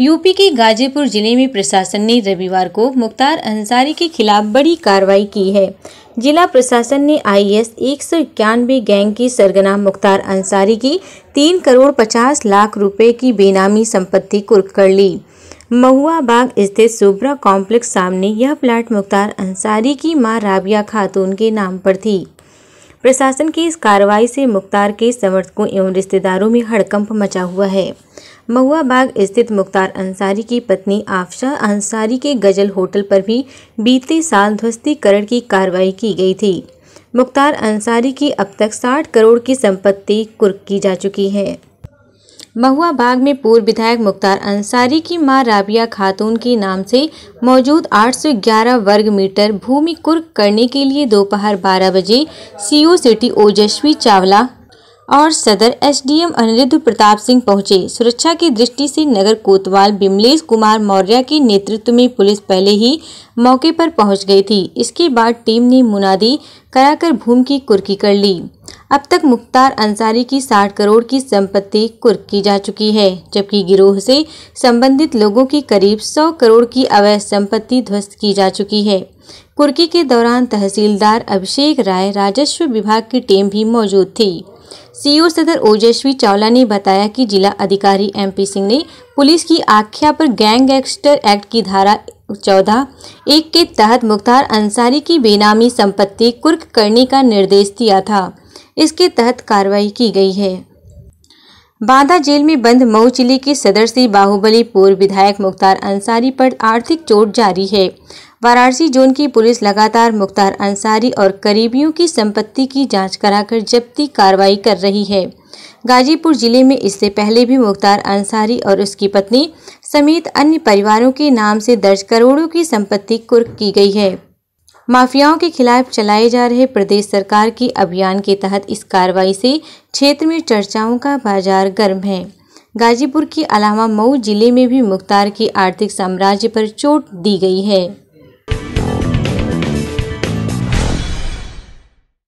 UP के गाजीपुर जिले में प्रशासन ने रविवार को मुख्तार अंसारी के खिलाफ बड़ी कार्रवाई की है जिला प्रशासन ने एस एक सौ इक्यानवे गैंग की सरगना मुख्तार अंसारी की तीन करोड़ पचास लाख रुपए की बेनामी संपत्ति कुर्क कर ली महुआ बाग स्थित सुब्रा कॉम्प्लेक्स सामने यह प्लाट मुख्तार अंसारी की मां राबिया खातून के नाम पर थी प्रशासन की इस कार्रवाई से मुख्तार के समर्थकों एवं रिश्तेदारों में हड़कंप मचा हुआ है महुआ बाग स्थित मुख्तार अंसारी की पत्नी आफशा अंसारी के गजल होटल पर भी बीते साल ध्वस्तीकरण की कार्रवाई की गई थी मुख्तार अंसारी की अब तक 60 करोड़ की संपत्ति कुर्क की जा चुकी है महुआ बाग में पूर्व विधायक मुख्तार अंसारी की मां राबिया खातून के नाम से मौजूद 811 वर्ग मीटर भूमि कुर्क करने के लिए दोपहर 12 बजे सीओ सिटी ओजस्वी चावला और सदर एसडीएम अनिरुद्ध प्रताप सिंह पहुंचे सुरक्षा की दृष्टि से नगर कोतवाल बिमलेश कुमार मौर्य के नेतृत्व में पुलिस पहले ही मौके पर पहुंच गई थी इसके बाद टीम ने मुनादी कराकर भूमि की कुर्की कर ली अब तक मुख्तार अंसारी की 60 करोड़ की संपत्ति कुर्क की जा चुकी है जबकि गिरोह से संबंधित लोगों की करीब 100 करोड़ की अवैध संपत्ति ध्वस्त की जा चुकी है कुर्की के दौरान तहसीलदार अभिषेक राय राजस्व विभाग की टीम भी मौजूद थी सीयू सदर ओजस्वी चावला ने बताया कि जिला अधिकारी एमपी सिंह ने पुलिस की आख्या पर गैंग गैंगस्टर एक्ट की धारा चौदह एक के तहत मुख्तार अंसारी की बेनामी संपत्ति कुर्क करने का निर्देश दिया था इसके तहत कार्रवाई की गई है बांदा जेल में बंद मऊ जिले के सदर से बाहुबली पूर्व विधायक मुख्तार अंसारी पर आर्थिक चोट जारी है वाराणसी जोन की पुलिस लगातार मुख्तार अंसारी और करीबियों की संपत्ति की जांच कराकर जब्ती कार्रवाई कर रही है गाजीपुर जिले में इससे पहले भी मुख्तार अंसारी और उसकी पत्नी समेत अन्य परिवारों के नाम से दर्ज करोड़ों की संपत्ति कुर्क की गई है माफियाओं के खिलाफ चलाए जा रहे प्रदेश सरकार के अभियान के तहत इस कार्रवाई से क्षेत्र में चर्चाओं का बाजार गर्म है गाजीपुर के अलावा मऊ जिले में भी मुख्तार के आर्थिक साम्राज्य पर चोट दी गई है